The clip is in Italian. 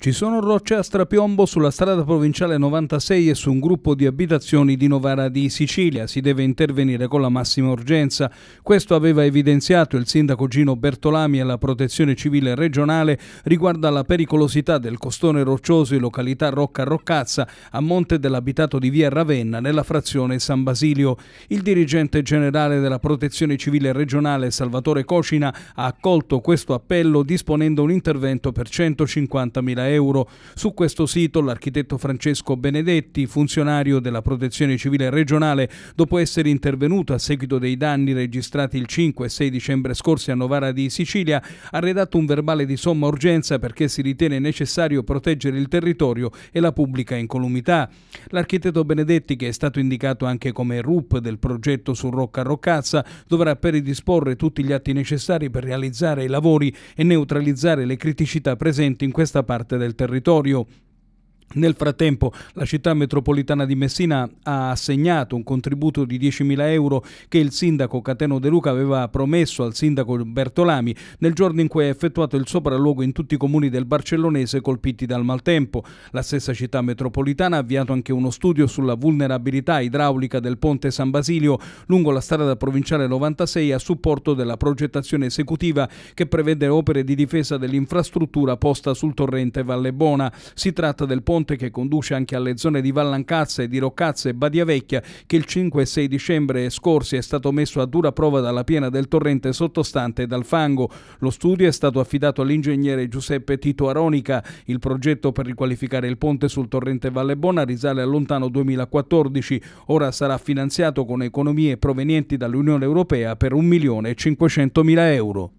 Ci sono rocce a strapiombo sulla strada provinciale 96 e su un gruppo di abitazioni di Novara di Sicilia. Si deve intervenire con la massima urgenza. Questo aveva evidenziato il sindaco Gino Bertolami alla protezione civile regionale riguardo alla pericolosità del costone roccioso in località Rocca Roccazza a monte dell'abitato di via Ravenna nella frazione San Basilio. Il dirigente generale della protezione civile regionale Salvatore Cocina ha accolto questo appello disponendo un intervento per 150.000 euro euro. Su questo sito l'architetto Francesco Benedetti, funzionario della Protezione Civile regionale, dopo essere intervenuto a seguito dei danni registrati il 5 e 6 dicembre scorsi a Novara di Sicilia, ha redatto un verbale di somma urgenza perché si ritiene necessario proteggere il territorio e la pubblica incolumità. L'architetto Benedetti, che è stato indicato anche come RUP del progetto su Rocca Roccazza, dovrà predisporre tutti gli atti necessari per realizzare i lavori e neutralizzare le criticità presenti in questa parte del territorio Nel frattempo la città metropolitana di Messina ha assegnato un contributo di 10.000 euro che il sindaco Cateno De Luca aveva promesso al sindaco Bertolami nel giorno in cui ha effettuato il sopralluogo in tutti i comuni del barcellonese colpiti dal maltempo. La stessa città metropolitana ha avviato anche uno studio sulla vulnerabilità idraulica del ponte San Basilio lungo la strada provinciale 96 a supporto della progettazione esecutiva che prevede opere di difesa dell'infrastruttura posta sul torrente Vallebona. Si tratta del ponte ponte che conduce anche alle zone di Vallancazza e di Roccazza e Badiavecchia che il 5 e 6 dicembre scorsi è stato messo a dura prova dalla piena del torrente sottostante dal fango. Lo studio è stato affidato all'ingegnere Giuseppe Tito Aronica. Il progetto per riqualificare il ponte sul torrente Vallebona risale al lontano 2014. Ora sarà finanziato con economie provenienti dall'Unione Europea per 1.500.000 euro.